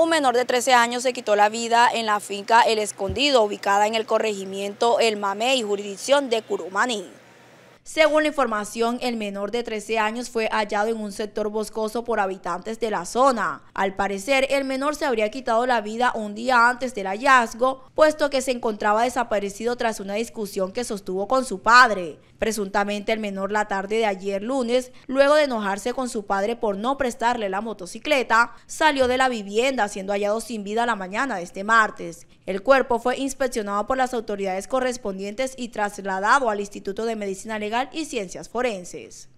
Un menor de 13 años se quitó la vida en la finca El Escondido, ubicada en el corregimiento El Mamey, jurisdicción de Curumaní. Según la información, el menor de 13 años fue hallado en un sector boscoso por habitantes de la zona. Al parecer, el menor se habría quitado la vida un día antes del hallazgo, puesto que se encontraba desaparecido tras una discusión que sostuvo con su padre. Presuntamente el menor la tarde de ayer lunes, luego de enojarse con su padre por no prestarle la motocicleta, salió de la vivienda siendo hallado sin vida la mañana de este martes. El cuerpo fue inspeccionado por las autoridades correspondientes y trasladado al Instituto de Medicina Legal y Ciencias Forenses.